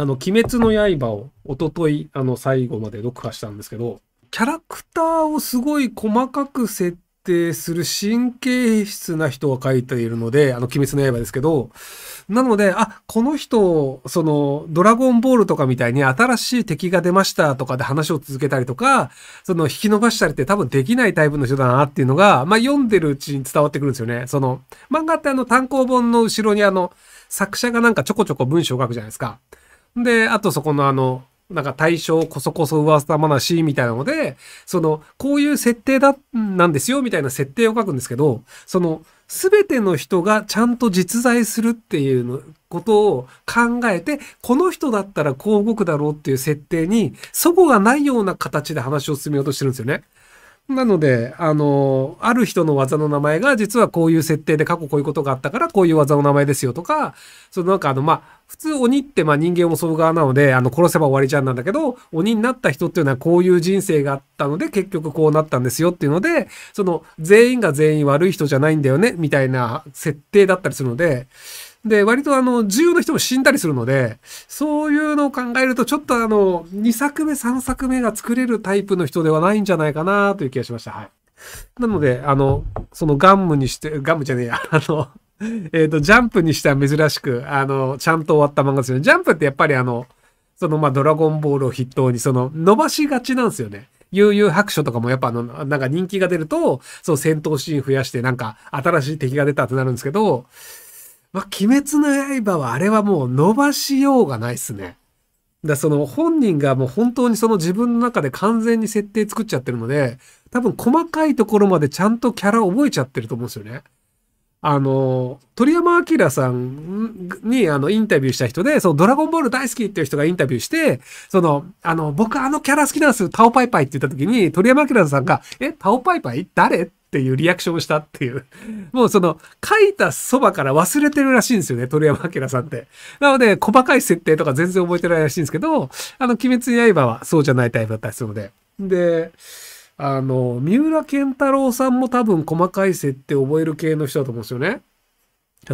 あの、鬼滅の刃を一昨日あの、最後まで読破したんですけど、キャラクターをすごい細かく設定する神経質な人が書いているので、あの、鬼滅の刃ですけど、なので、あ、この人、その、ドラゴンボールとかみたいに新しい敵が出ましたとかで話を続けたりとか、その、引き伸ばしたりって多分できないタイプの人だなっていうのが、まあ、読んでるうちに伝わってくるんですよね。その、漫画ってあの、単行本の後ろにあの、作者がなんかちょこちょこ文章を書くじゃないですか。で、あとそこのあの、なんか対象こそこそ噂話みたいなので、その、こういう設定だ、なんですよみたいな設定を書くんですけど、その、すべての人がちゃんと実在するっていうのことを考えて、この人だったらこう動くだろうっていう設定に、そこがないような形で話を進めようとしてるんですよね。なので、あの、ある人の技の名前が、実はこういう設定で過去こういうことがあったから、こういう技の名前ですよとか、そのなんかあの、まあ、普通鬼ってま人間を襲う側なので、あの、殺せば終わりじゃんなんだけど、鬼になった人っていうのはこういう人生があったので、結局こうなったんですよっていうので、その、全員が全員悪い人じゃないんだよね、みたいな設定だったりするので、で、割とあの、自由の人も死んだりするので、そういうのを考えると、ちょっとあの、2作目、3作目が作れるタイプの人ではないんじゃないかなという気がしました。はい。なので、あの、そのガンムにして、ガンムじゃねえや、あの、えっ、ー、と、ジャンプにしては珍しく、あの、ちゃんと終わった漫画ですよね。ジャンプってやっぱりあの、そのまあ、ドラゴンボールを筆頭に、その、伸ばしがちなんですよね。悠々白書とかもやっぱあの、なんか人気が出ると、そう戦闘シーン増やして、なんか新しい敵が出たってなるんですけど、まあ、鬼滅の刃はあれはもう伸ばしようがないっすね。だその本人がもう本当にその自分の中で完全に設定作っちゃってるので、多分細かいところまでちゃんとキャラ覚えちゃってると思うんですよね。あの、鳥山明さんにあのインタビューした人で、そのドラゴンボール大好きっていう人がインタビューして、その、あの、僕あのキャラ好きなんですよ、タオパイパイって言った時に、鳥山明さんが、え、タオパイパイ誰っていうリアクションをしたっていう。もうその、書いたそばから忘れてるらしいんですよね、鳥山明さんって。なので、細かい設定とか全然覚えてないらしいんですけど、あの、鬼滅刃はそうじゃないタイプだったりするので。で、あの、三浦健太郎さんも多分細かい設定覚える系の人だと思うんですよね。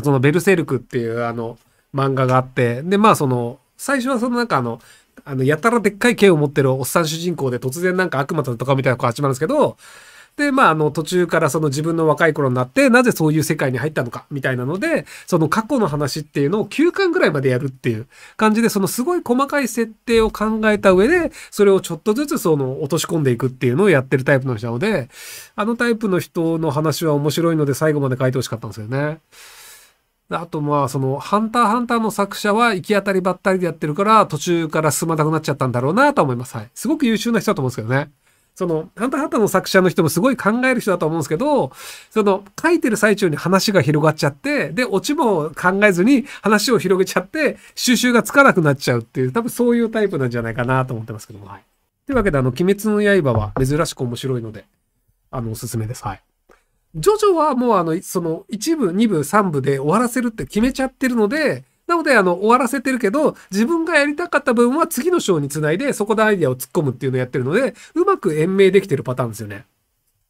そのベルセルクっていうあの漫画があって、で、まあその、最初はそのなんかあの、あの、やたらでっかい剣を持ってるおっさん主人公で突然なんか悪魔と戦うみたいな子集まるんですけど、で、まあ、あの、途中からその自分の若い頃になって、なぜそういう世界に入ったのか、みたいなので、その過去の話っていうのを9巻ぐらいまでやるっていう感じで、そのすごい細かい設定を考えた上で、それをちょっとずつその落とし込んでいくっていうのをやってるタイプの人なので、あのタイプの人の話は面白いので最後まで書いてほしかったんですよね。あとまあその「ハンターハンター」の作者は行き当たりばったりでやってるから途中から進まなくなっちゃったんだろうなと思います。はい、すごく優秀な人だと思うんですけどね。その、ハンターハンターの作者の人もすごい考える人だと思うんですけど、その、書いてる最中に話が広がっちゃって、で、オチも考えずに話を広げちゃって、収集がつかなくなっちゃうっていう、多分そういうタイプなんじゃないかなと思ってますけども、はい。というわけで、あの、鬼滅の刃は珍しく面白いので、あの、おすすめです。はい。ジョジョはもうあの、その、一部、二部、三部で終わらせるって決めちゃってるので、なので、あの、終わらせてるけど、自分がやりたかった部分は次の章につないで、そこでアイディアを突っ込むっていうのをやってるので、うまく延命できてるパターンですよね。